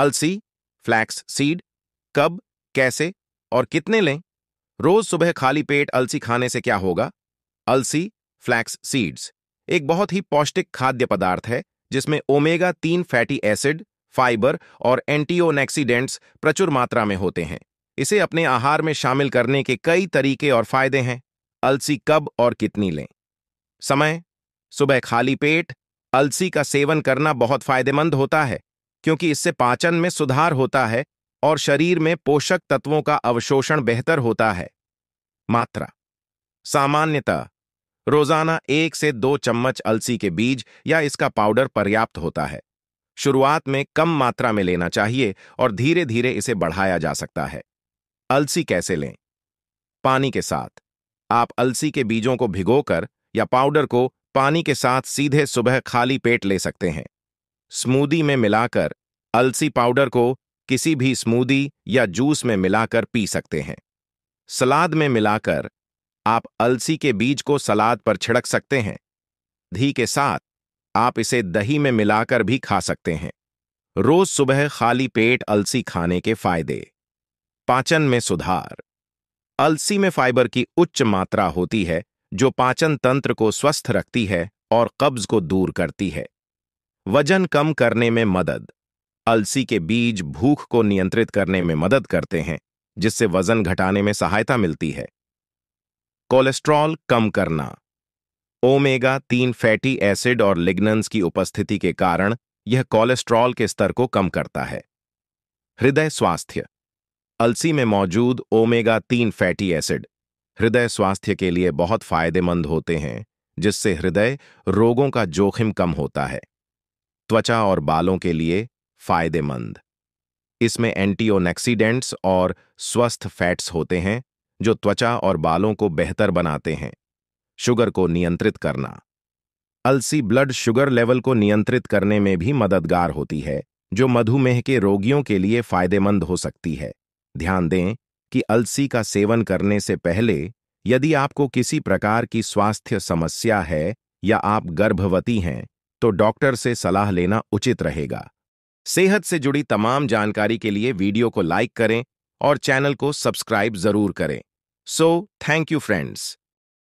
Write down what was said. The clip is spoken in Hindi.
अलसी फ्लैक्स सीड कब कैसे और कितने लें रोज सुबह खाली पेट अलसी खाने से क्या होगा अलसी फ्लैक्स सीड्स एक बहुत ही पौष्टिक खाद्य पदार्थ है जिसमें ओमेगा तीन फैटी एसिड फाइबर और एंटीओनेक्सीडेंट्स प्रचुर मात्रा में होते हैं इसे अपने आहार में शामिल करने के कई तरीके और फायदे हैं अलसी कब और कितनी लें समय सुबह खाली पेट अलसी का सेवन करना बहुत फायदेमंद होता है क्योंकि इससे पाचन में सुधार होता है और शरीर में पोषक तत्वों का अवशोषण बेहतर होता है मात्रा सामान्यतः रोजाना एक से दो चम्मच अलसी के बीज या इसका पाउडर पर्याप्त होता है शुरुआत में कम मात्रा में लेना चाहिए और धीरे धीरे इसे बढ़ाया जा सकता है अलसी कैसे लें पानी के साथ आप अलसी के बीजों को भिगोकर या पाउडर को पानी के साथ सीधे सुबह खाली पेट ले सकते हैं स्मूदी में मिलाकर अलसी पाउडर को किसी भी स्मूदी या जूस में मिलाकर पी सकते हैं सलाद में मिलाकर आप अलसी के बीज को सलाद पर छिड़क सकते हैं धी के साथ आप इसे दही में मिलाकर भी खा सकते हैं रोज सुबह खाली पेट अलसी खाने के फायदे पाचन में सुधार अलसी में फाइबर की उच्च मात्रा होती है जो पाचन तंत्र को स्वस्थ रखती है और कब्ज को दूर करती है वजन कम करने में मदद अलसी के बीज भूख को नियंत्रित करने में मदद करते हैं जिससे वजन घटाने में सहायता मिलती है कोलेस्ट्रॉल कम करना ओमेगा तीन फैटी एसिड और लिग्नन्स की उपस्थिति के कारण यह कोलेस्ट्रॉल के स्तर को कम करता है हृदय स्वास्थ्य अलसी में मौजूद ओमेगा तीन फैटी एसिड हृदय स्वास्थ्य के लिए बहुत फायदेमंद होते हैं जिससे हृदय रोगों का जोखिम कम होता है त्वचा और बालों के लिए फायदेमंद इसमें एंटीओनेक्सीडेंट्स और स्वस्थ फैट्स होते हैं जो त्वचा और बालों को बेहतर बनाते हैं शुगर को नियंत्रित करना अलसी ब्लड शुगर लेवल को नियंत्रित करने में भी मददगार होती है जो मधुमेह के रोगियों के लिए फायदेमंद हो सकती है ध्यान दें कि अलसी का सेवन करने से पहले यदि आपको किसी प्रकार की स्वास्थ्य समस्या है या आप गर्भवती हैं तो डॉक्टर से सलाह लेना उचित रहेगा सेहत से जुड़ी तमाम जानकारी के लिए वीडियो को लाइक करें और चैनल को सब्सक्राइब जरूर करें सो थैंक यू फ्रेंड्स